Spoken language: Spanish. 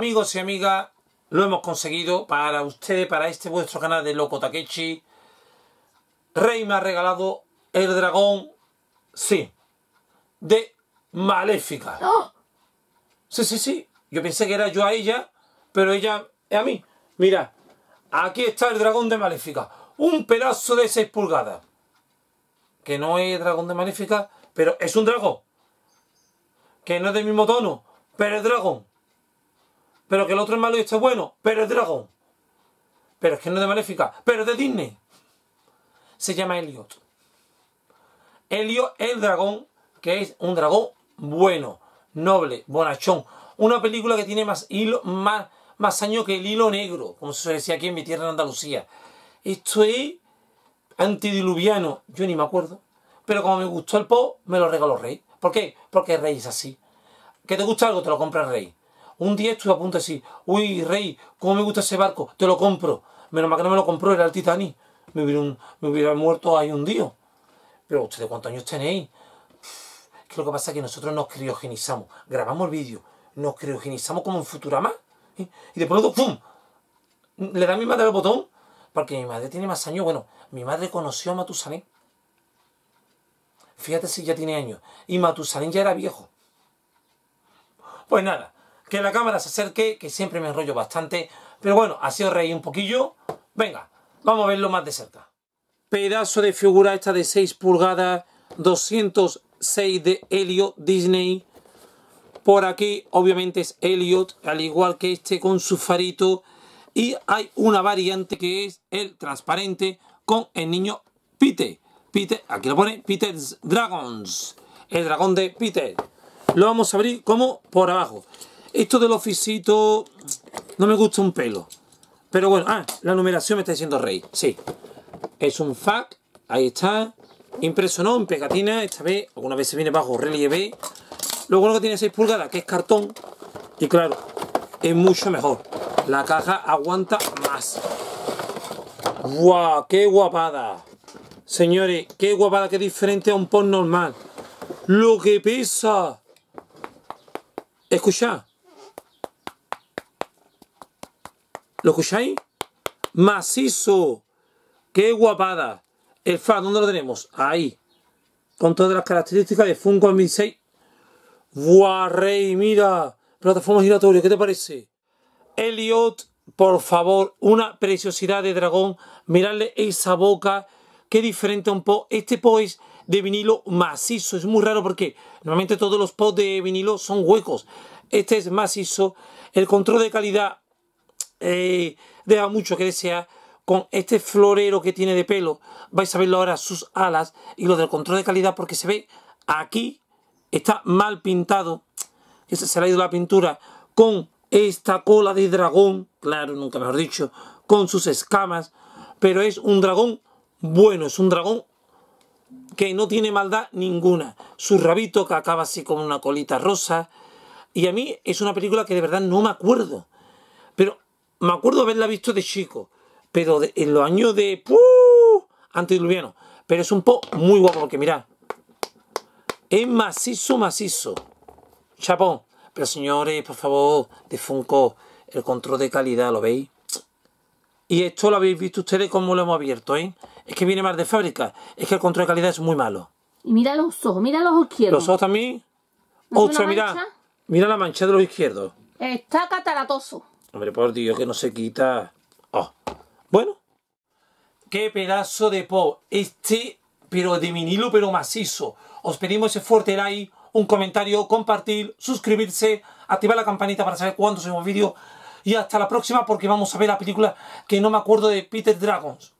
Amigos y amigas, lo hemos conseguido para ustedes, para este vuestro canal de Loco Takechi. Rey me ha regalado el dragón, sí, de Maléfica. ¡Oh! Sí, sí, sí. Yo pensé que era yo a ella, pero ella es a mí. Mira, aquí está el dragón de Maléfica. Un pedazo de 6 pulgadas. Que no es dragón de Maléfica, pero es un dragón. Que no es del mismo tono, pero es dragón. Pero que el otro es malo y este es bueno. Pero es dragón. Pero es que no es de Maléfica. Pero es de Disney. Se llama Elliot. Elliot, el dragón, que es un dragón bueno, noble, bonachón. Una película que tiene más hilo, más, más años que el hilo negro, como se decía aquí en mi tierra en Andalucía. Estoy es antidiluviano. Yo ni me acuerdo. Pero como me gustó el Po, me lo regaló Rey. ¿Por qué? Porque Rey es así. Que te gusta algo, te lo compra el Rey. Un día estuve a punto de decir, uy, rey, cómo me gusta ese barco, te lo compro. Menos mal que no me lo compró, era el Titanic. Me hubiera, me hubiera muerto ahí un día Pero ustedes, ¿cuántos años tenéis? lo que pasa es que nosotros nos criogenizamos, grabamos el vídeo, nos criogenizamos como un Futurama, ¿eh? y de pronto, ¡pum! Le da a mi madre el botón, porque mi madre tiene más años. Bueno, mi madre conoció a Matusalén. Fíjate si ya tiene años. Y Matusalén ya era viejo. Pues nada, que la cámara se acerque, que siempre me enrollo bastante. Pero bueno, así os reí un poquillo. Venga, vamos a verlo más de cerca. Pedazo de figura esta de 6 pulgadas, 206 de Elliot Disney. Por aquí, obviamente, es Elliot, al igual que este con su farito. Y hay una variante que es el transparente con el niño peter Peter, aquí lo pone, Peter's Dragons. El dragón de Peter. Lo vamos a abrir como por abajo. Esto del oficito no me gusta un pelo. Pero bueno, ah, la numeración me está diciendo rey. Sí. Es un FAC, ahí está. Impreso no, en pegatina, esta vez, alguna vez se viene bajo relieve. Luego lo que tiene 6 pulgadas, que es cartón. Y claro, es mucho mejor. La caja aguanta más. ¡Guau! ¡Qué guapada! Señores, qué guapada, qué diferente a un post normal. ¡Lo que pesa! Escuchad, ¿Lo escucháis? Macizo. ¡Qué guapada! El fan, ¿dónde lo tenemos? Ahí. Con todas las características de Funko 2006. ¡Buah, Mira. Plataforma giratoria, ¿qué te parece? Elliot, por favor. Una preciosidad de dragón. Miradle esa boca. Qué diferente un po. Este po es de vinilo macizo. Es muy raro porque normalmente todos los pods de vinilo son huecos. Este es macizo. El control de calidad eh, deja mucho que desea con este florero que tiene de pelo. Vais a verlo ahora sus alas y lo del control de calidad porque se ve aquí, está mal pintado, que se le ha ido la pintura, con esta cola de dragón, claro, nunca mejor dicho, con sus escamas, pero es un dragón bueno, es un dragón que no tiene maldad ninguna. Su rabito que acaba así con una colita rosa. Y a mí es una película que de verdad no me acuerdo. Pero me acuerdo haberla visto de chico, pero en los años de antidiluviano. Pero es un po muy guapo, porque mirad, es macizo, macizo. Chapón. Pero señores, por favor, de Funko, el control de calidad, ¿lo veis? Y esto lo habéis visto ustedes cómo lo hemos abierto, ¿eh? Es que viene más de fábrica. Es que el control de calidad es muy malo. Y mira los ojos, mira los izquierdos. Los ojos también. Ostras, mira. Mira la mancha de los izquierdos. Está catalatoso. Hombre, por Dios, que no se quita. Oh. Bueno. Qué pedazo de po. Este, pero de vinilo, pero macizo. Os pedimos ese fuerte like, un comentario, compartir, suscribirse, activar la campanita para saber cuándo subimos vídeo. Y hasta la próxima porque vamos a ver la película que no me acuerdo de Peter Dragons.